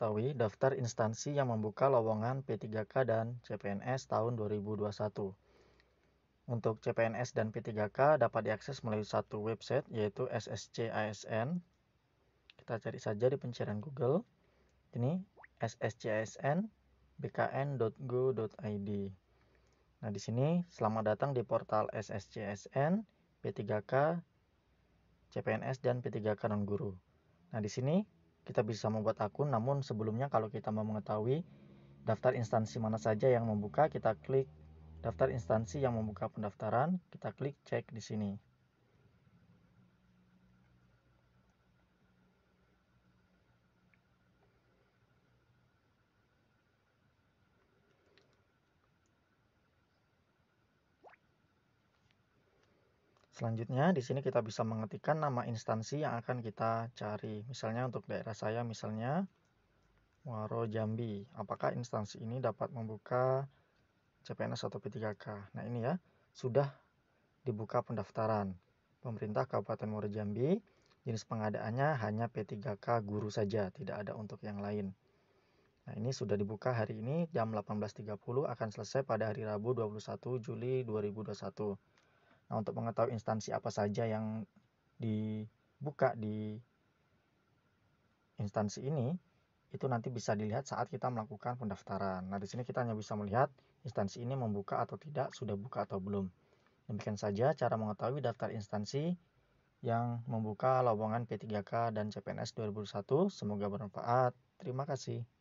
mengetahui daftar instansi yang membuka lowongan P3K dan CPNS tahun 2021. Untuk CPNS dan P3K dapat diakses melalui satu website yaitu SSCISN. Kita cari saja di pencarian Google. Ini SSCISN bkn.go.id. Nah, di sini selamat datang di portal SSCSN P3K CPNS dan P3K non guru. Nah, di sini kita bisa membuat akun namun sebelumnya kalau kita mau mengetahui daftar instansi mana saja yang membuka kita klik daftar instansi yang membuka pendaftaran kita klik cek di sini Selanjutnya, di sini kita bisa mengetikkan nama instansi yang akan kita cari. Misalnya untuk daerah saya, misalnya Waro Jambi. Apakah instansi ini dapat membuka CPNS atau P3K? Nah ini ya, sudah dibuka pendaftaran. Pemerintah Kabupaten Waro Jambi, jenis pengadaannya hanya P3K guru saja, tidak ada untuk yang lain. Nah ini sudah dibuka hari ini jam 18.30 akan selesai pada hari Rabu 21 Juli 2021. Nah, untuk mengetahui instansi apa saja yang dibuka di instansi ini, itu nanti bisa dilihat saat kita melakukan pendaftaran. Nah, di sini kita hanya bisa melihat instansi ini membuka atau tidak, sudah buka atau belum. Demikian saja cara mengetahui daftar instansi yang membuka lowongan P3K dan CPNS 2021. Semoga bermanfaat. Terima kasih.